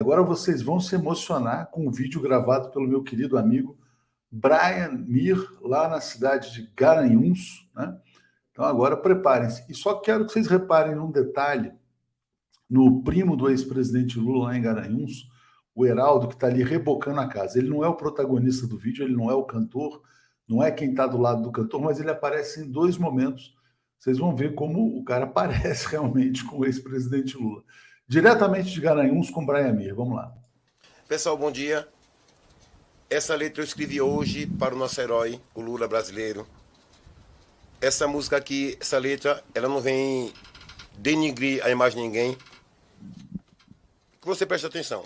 Agora vocês vão se emocionar com um vídeo gravado pelo meu querido amigo Brian Mir, lá na cidade de Garanhuns. Né? Então agora preparem-se. E só quero que vocês reparem num detalhe no primo do ex-presidente Lula lá em Garanhuns, o Heraldo, que está ali rebocando a casa. Ele não é o protagonista do vídeo, ele não é o cantor, não é quem está do lado do cantor, mas ele aparece em dois momentos. Vocês vão ver como o cara parece realmente com o ex-presidente Lula. Diretamente de Garanhuns com Brian Mir. Vamos lá. Pessoal, bom dia. Essa letra eu escrevi hoje para o nosso herói, o Lula brasileiro. Essa música aqui, essa letra, ela não vem denigrir a imagem de ninguém. Que você preste atenção.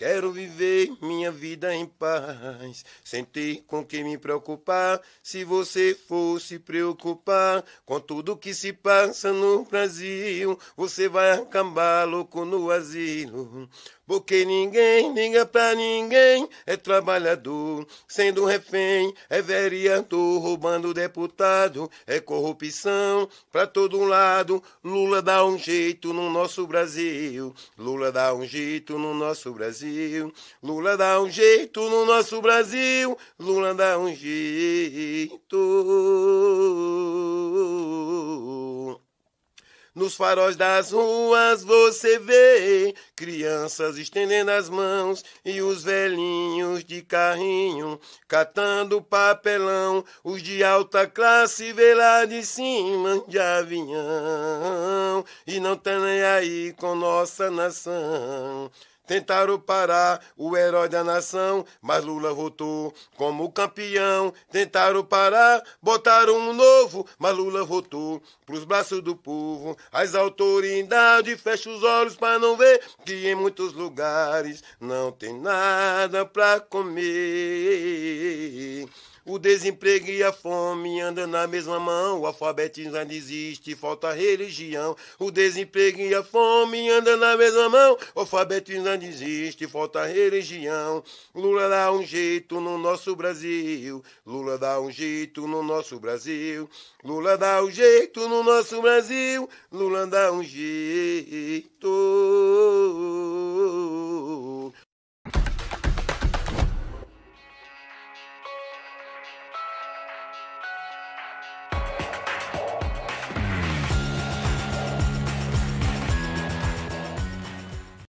Quero viver minha vida em paz, sem ter com quem me preocupar. Se você fosse preocupar com tudo que se passa no Brasil, você vai acabar louco no asilo. Porque ninguém liga pra ninguém, é trabalhador, sendo refém, é vereador, roubando deputado, é corrupção pra todo lado. Lula dá um jeito no nosso Brasil, Lula dá um jeito no nosso Brasil, Lula dá um jeito no nosso Brasil, Lula dá um jeito. Nos faróis das ruas você vê crianças estendendo as mãos e os velhinhos de carrinho catando papelão. Os de alta classe vê lá de cima de avião e não tem nem aí com nossa nação. Tentaram parar o herói da nação, mas Lula votou como campeão. Tentaram parar, botaram um novo, mas Lula votou pros braços do povo. As autoridades fecham os olhos para não ver que em muitos lugares não tem nada para comer. O desemprego e a fome andam na mesma mão, o alfabetismo ainda existe, falta religião. O desemprego e a fome andam na mesma mão, o alfabetismo ainda existe, falta religião. Lula dá um jeito no nosso Brasil, Lula dá um jeito no nosso Brasil, Lula dá um jeito no nosso Brasil, Lula dá um jeito.